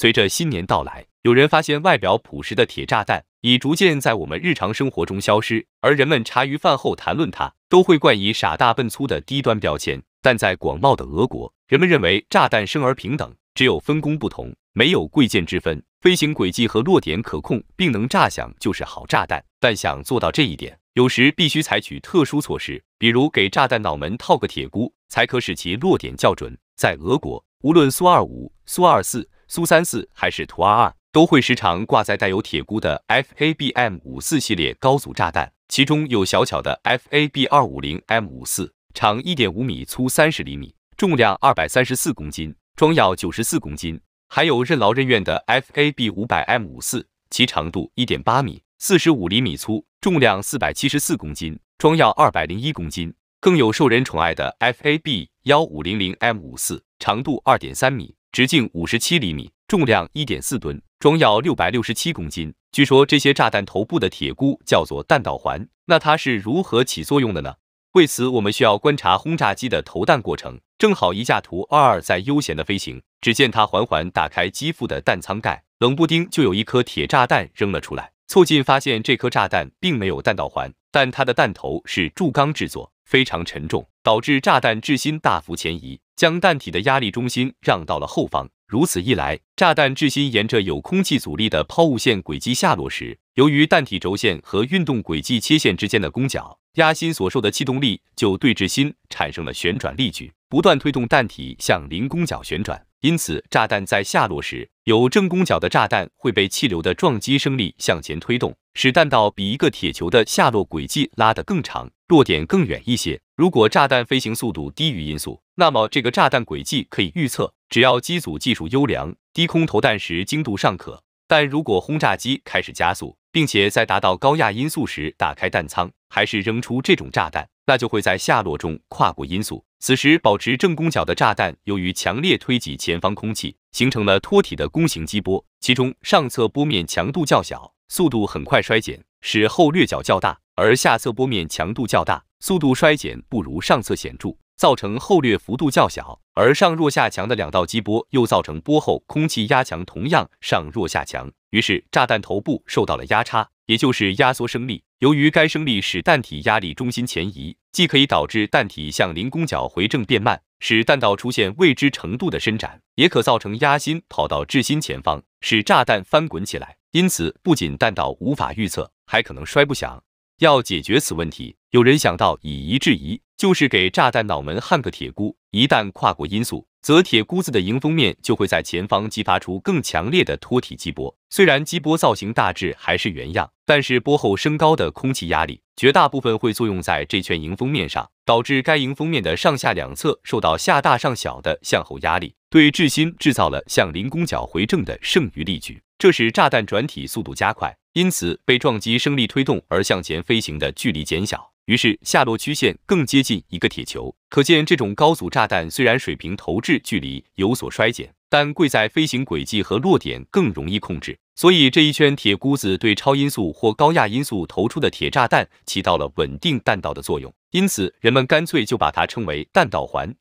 随着新年到来，有人发现外表朴实的铁炸弹已逐渐在我们日常生活中消失，而人们茶余饭后谈论它，都会冠以“傻大笨粗”的低端标签。但在广袤的俄国，人们认为炸弹生而平等，只有分工不同，没有贵贱之分。飞行轨迹和落点可控，并能炸响就是好炸弹。但想做到这一点，有时必须采取特殊措施，比如给炸弹脑门套个铁箍，才可使其落点校准。在俄国，无论苏二五、苏二四。苏三四还是图二二都会时常挂在带有铁箍的 FABM 五四系列高阻炸弹，其中有小巧的 FAB 二五零 M 五四，长一点五米，粗三十厘米，重量二百三十四公斤，装药九十四公斤；还有任劳任怨的 FAB 五百 M 五四，其长度一点八米，四十五厘米粗，重量四百七十四公斤，装药二百零一公斤；更有受人宠爱的 FAB 幺五零零 M 五四，长度二点三米。直径五十七厘米，重量一点四吨，装药六百六十七公斤。据说这些炸弹头部的铁箍叫做弹道环，那它是如何起作用的呢？为此，我们需要观察轰炸机的投弹过程。正好一架图二二在悠闲的飞行，只见它缓缓打开机腹的弹仓盖，冷不丁就有一颗铁炸弹扔了出来。凑近发现，这颗炸弹并没有弹道环，但它的弹头是铸钢制作。非常沉重，导致炸弹质心大幅前移，将弹体的压力中心让到了后方。如此一来，炸弹质心沿着有空气阻力的抛物线轨迹下落时，由于弹体轴线和运动轨迹切线之间的攻角，压心所受的气动力就对质心产生了旋转力矩，不断推动弹体向零攻角旋转。因此，炸弹在下落时，有正攻角的炸弹会被气流的撞击升力向前推动。使弹道比一个铁球的下落轨迹拉得更长，落点更远一些。如果炸弹飞行速度低于音速，那么这个炸弹轨迹可以预测。只要机组技术优良，低空投弹时精度尚可。但如果轰炸机开始加速，并且在达到高压音速时打开弹舱，还是扔出这种炸弹，那就会在下落中跨过音速。此时保持正攻角的炸弹，由于强烈推挤前方空气，形成了脱体的弓形激波，其中上侧波面强度较小。速度很快衰减，使后掠角较大，而下侧波面强度较大，速度衰减不如上侧显著，造成后掠幅度较小。而上弱下强的两道激波又造成波后空气压强同样上弱下强，于是炸弹头部受到了压差，也就是压缩升力。由于该升力使弹体压力中心前移，既可以导致弹体向零公角回正变慢，使弹道出现未知程度的伸展，也可造成压心跑到质心前方，使炸弹翻滚起来。因此，不仅弹道无法预测，还可能摔不响。要解决此问题，有人想到以夷制夷，就是给炸弹脑门焊个铁箍。一旦跨过音速，则铁箍子的迎风面就会在前方激发出更强烈的脱体激波。虽然激波造型大致还是原样，但是波后升高的空气压力绝大部分会作用在这圈迎风面上，导致该迎风面的上下两侧受到下大上小的向后压力。对质心制造了向零公角回正的剩余力矩，这使炸弹转体速度加快，因此被撞击升力推动而向前飞行的距离减小，于是下落曲线更接近一个铁球。可见，这种高阻炸弹虽然水平投掷距离有所衰减，但贵在飞行轨迹和落点更容易控制。所以，这一圈铁箍子对超音速或高亚音速投出的铁炸弹起到了稳定弹道的作用，因此人们干脆就把它称为弹道环。